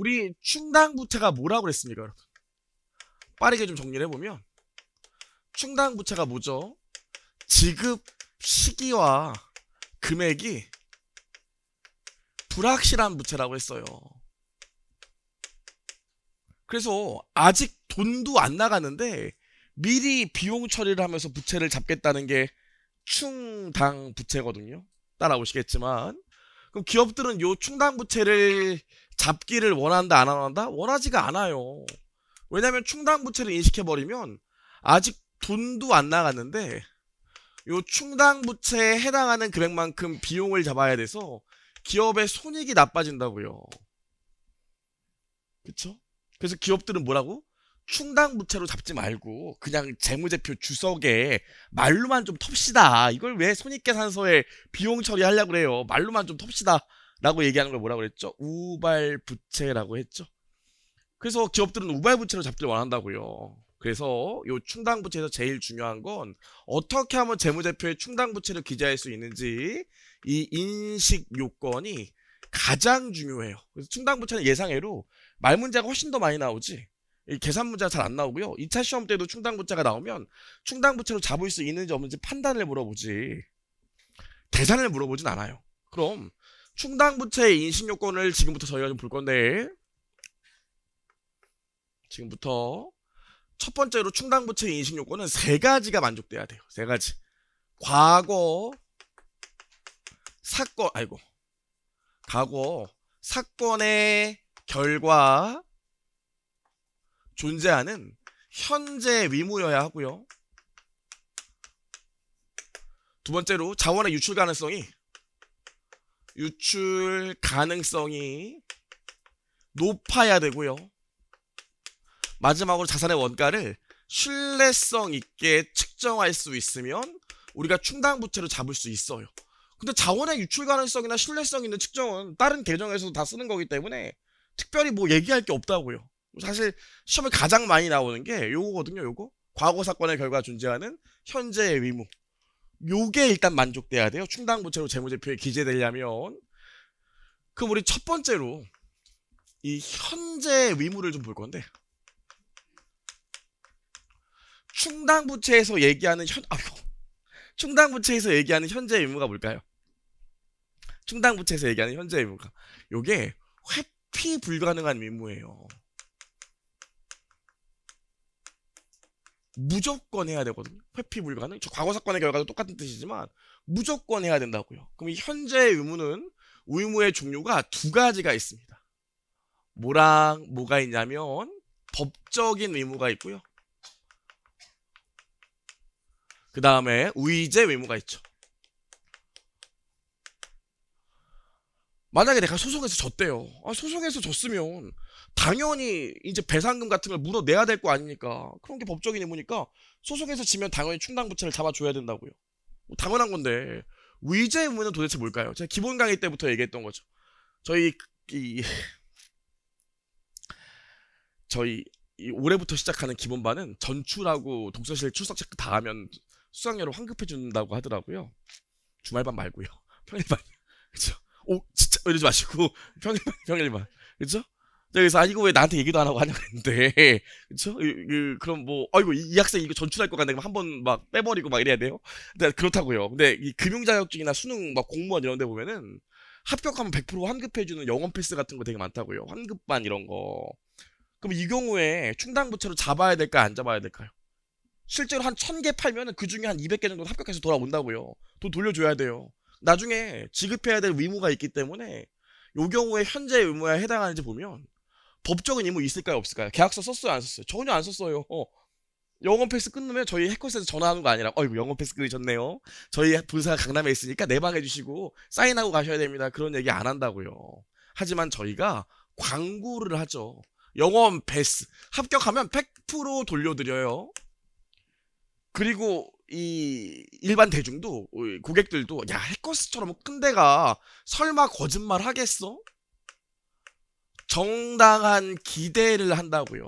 우리 충당부채가 뭐라고 그랬습니까 여러분 빠르게 좀 정리를 해보면 충당부채가 뭐죠 지급 시기와 금액이 불확실한 부채라고 했어요 그래서 아직 돈도 안 나가는데 미리 비용 처리를 하면서 부채를 잡겠다는 게 충당 부채거든요. 따라오시겠지만 그럼 기업들은 요 충당 부채를 잡기를 원한다 안 원한다 원하지가 않아요. 왜냐하면 충당 부채를 인식해 버리면 아직 돈도 안 나갔는데 요 충당 부채에 해당하는 금액만큼 비용을 잡아야 돼서 기업의 손익이 나빠진다고요. 그쵸 그래서 기업들은 뭐라고? 충당 부채로 잡지 말고 그냥 재무제표 주석에 말로만 좀 텁시다. 이걸 왜 손익계산서에 비용 처리하려고 그래요? 말로만 좀 텁시다. 라고 얘기하는 걸 뭐라고 그랬죠? 우발부채라고 했죠. 그래서 기업들은 우발부채로 잡를 원한다고요. 그래서 요 충당부채에서 제일 중요한 건 어떻게 하면 재무제표에 충당부채를 기재할 수 있는지 이 인식 요건이 가장 중요해요. 그래서 충당부채는 예상외로 말 문제가 훨씬 더 많이 나오지 이 계산 문제가 잘 안 나오고요. 2차 시험 때도 충당부채가 나오면 충당부채로 잡을 수 있는지 없는지 판단을 물어보지 대산을 물어보진 않아요. 그럼 충당부채의 인식요건을 지금부터 저희가 좀 볼 건데 지금부터 첫 번째로 충당부채의 인식요건은 세 가지가 만족돼야 돼요. 세 가지. 과거, 사건, 아이고, 과거, 사건의 결과 존재하는 현재 의무여야 하고요. 두 번째로 자원의 유출 가능성이 유출 가능성이 높아야 되고요. 마지막으로 자산의 원가를 신뢰성 있게 측정할 수 있으면 우리가 충당 부채로 잡을 수 있어요. 근데 자원의 유출 가능성이나 신뢰성 있는 측정은 다른 계정에서도 다 쓰는 거기 때문에 특별히 뭐 얘기할 게 없다고요. 사실 시험에 가장 많이 나오는 게 요거거든요, 요거. 과거 사건의 결과 존재하는 현재의 의무. 요게 일단 만족돼야 돼요. 충당부채로 재무제표에 기재되려면. 그럼 우리 첫 번째로 이 현재 의무를 좀 볼 건데 충당부채에서 얘기하는 현 아휴 충당부채에서 얘기하는 현재 의무가 뭘까요? 충당부채에서 얘기하는 현재 의무가 요게 회피 불가능한 의무예요. 무조건 해야 되거든요. 회피 불가능. 저 과거 사건의 결과도 똑같은 뜻이지만 무조건 해야 된다고요. 그럼 현재의 의무는 의무의 종류가 두 가지가 있습니다. 뭐랑 뭐가 있냐면 법적인 의무가 있고요. 그 다음에 의제 의무가 있죠. 만약에 내가 소송에서 졌대요. 아, 소송에서 졌으면 당연히 이제 배상금 같은 걸 물어내야 될 거 아닙니까? 그런 게 법적인 의무니까 소송에서 지면 당연히 충당부채를 잡아줘야 된다고요. 뭐 당연한 건데 위자의 의무는 도대체 뭘까요? 제가 기본 강의 때부터 얘기했던 거죠. 저희 이 저희 이 올해부터 시작하는 기본반은 전출하고 독서실 출석 체크 다 하면 수강료를 환급해 준다고 하더라고요. 주말반 말고요. 평일반. 그렇죠. 오, 이러지 마시고 평일만 평일만 그렇죠? 그래서 아이고 왜 나한테 얘기도 안 하고 하냐 고 했는데 그렇죠? 그, 그럼 뭐 아이고 이, 이 학생 이거 전출할 것 같네 그럼 한번 막 빼버리고 막 이래야 돼요. 근데 그렇다고요. 근데 이 금융자격증이나 수능 막 공무원 이런 데 보면은 합격하면 100% 환급해주는 영원 패스 같은 거 되게 많다고요. 환급반 이런 거. 그럼 이 경우에 충당부채로 잡아야 될까 안 잡아야 될까요? 실제로 한1 0 0 0개 팔면은 그 중에 한2 0 0개 정도 합격해서 돌아온다고요. 돈 돌려줘야 돼요. 나중에 지급해야 될 의무가 있기 때문에 요 경우에 현재 의무에 해당하는지 보면 법적인 의무 있을까요 없을까요? 계약서 썼어요 안 썼어요? 전혀 안 썼어요. 어. 영업 패스 끊으면 저희 해커스에서 전화하는 거 아니라 어이구 영업 패스 끊으셨네요. 저희 분사 강남에 있으니까 내방해 주시고 사인하고 가셔야 됩니다. 그런 얘기 안 한다고요. 하지만 저희가 광고를 하죠. 영업 패스 합격하면 100% 돌려드려요. 그리고 이 일반 대중도 어, 고객들도 야 해커스처럼 큰 데가 설마 거짓말 하겠어? 정당한 기대를 한다고요.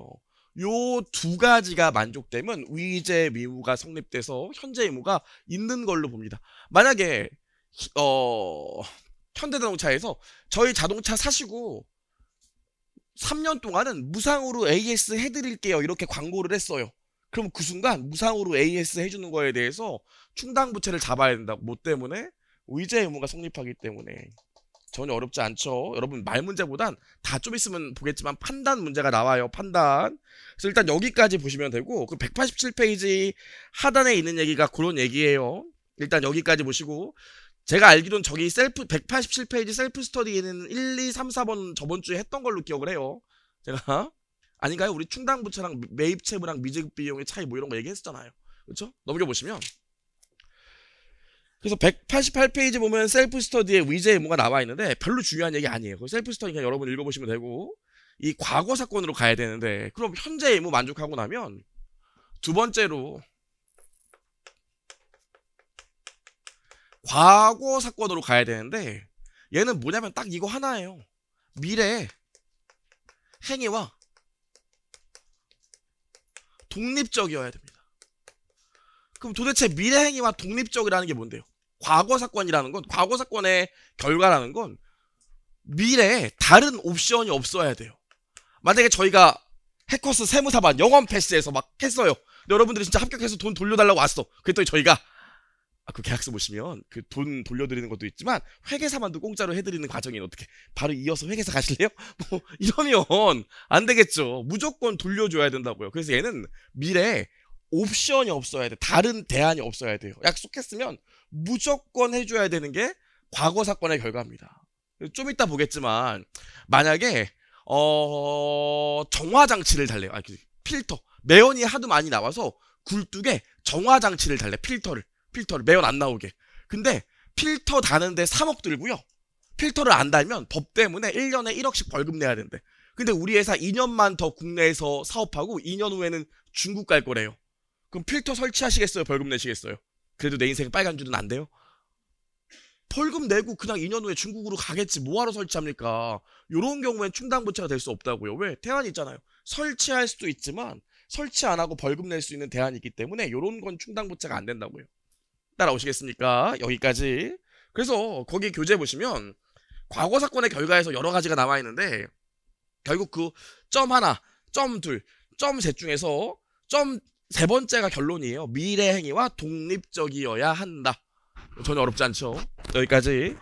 요 두 가지가 만족되면 위제 미무가 성립돼서 현재 의무가 있는 걸로 봅니다. 만약에 어 현대자동차에서 저희 자동차 사시고 3년 동안은 무상으로 AS 해드릴게요 이렇게 광고를 했어요. 그럼 그 순간 무상으로 AS 해주는 거에 대해서 충당 부채를 잡아야 된다고. 뭐 때문에? 의제 의무가 성립하기 때문에. 전혀 어렵지 않죠. 여러분 말 문제보단 다 좀 있으면 보겠지만 판단 문제가 나와요. 판단. 그래서 일단 여기까지 보시면 되고 그 187페이지 하단에 있는 얘기가 그런 얘기예요. 일단 여기까지 보시고 제가 알기론 저기 셀프 187페이지 셀프 스터디에는 1, 2, 3, 4번 저번 주에 했던 걸로 기억을 해요. 제가 아닌가요? 우리 충당 부채랑 매입 채무랑 미급 비용의 차이 뭐 이런 거 얘기했었잖아요. 그렇죠? 넘겨 보시면 그래서 188페이지 보면 셀프 스터디의 위제의무가 나와 있는데 별로 중요한 얘기 아니에요. 셀프 스터디 그냥 여러분 읽어보시면 되고 이 과거 사건으로 가야 되는데 그럼 현재의 무 만족하고 나면 두 번째로 과거 사건으로 가야 되는데 얘는 뭐냐면 딱 이거 하나예요. 미래의 행위와 독립적이어야 됩니다. 그럼 도대체 미래 행위와 독립적이라는 게 뭔데요? 과거 사건이라는 건 과거 사건의 결과라는 건 미래에 다른 옵션이 없어야 돼요. 만약에 저희가 해커스 세무사반 영원 패스에서 막 했어요. 여러분들이 진짜 합격해서 돈 돌려달라고 왔어. 그랬더니 저희가 아, 그 계약서 보시면 그 돈 돌려드리는 것도 있지만 회계사만도 공짜로 해드리는 과정이 어떻게 바로 이어서 회계사 가실래요? 뭐 이러면 안 되겠죠. 무조건 돌려줘야 된다고요. 그래서 얘는 미래에 옵션이 없어야 돼. 다른 대안이 없어야 돼요. 약속했으면 무조건 해줘야 되는 게 과거 사건의 결과입니다. 좀 이따 보겠지만 만약에 어 정화 장치를 달래요. 아 그 필터 매연이 하도 많이 나와서 굴뚝에 정화 장치를 달래 필터를 필터를 매연 안 나오게. 근데 필터 다는데 3억 들고요. 필터를 안 달면 법 때문에 1년에 1억씩 벌금 내야 된대. 근데 우리 회사 2년만 더 국내에서 사업하고 2년 후에는 중국 갈 거래요. 그럼 필터 설치하시겠어요? 벌금 내시겠어요? 그래도 내 인생 빨간 줄은 안 돼요? 벌금 내고 그냥 2년 후에 중국으로 가겠지 뭐하러 설치합니까? 요런 경우엔 충당부채가 될 수 없다고요. 왜? 대안이 있잖아요. 설치할 수도 있지만 설치 안 하고 벌금 낼 수 있는 대안이 있기 때문에 요런건 충당부채가 안 된다고요. 따라오시겠습니까? 여기까지. 그래서 거기 교재 보시면 과거 사건의 결과에서 여러 가지가 남아 있는데 결국 그 점 하나, 점 둘, 점 셋 중에서 점 세 번째가 결론이에요. 미래 행위와 독립적이어야 한다. 전혀 어렵지 않죠. 여기까지.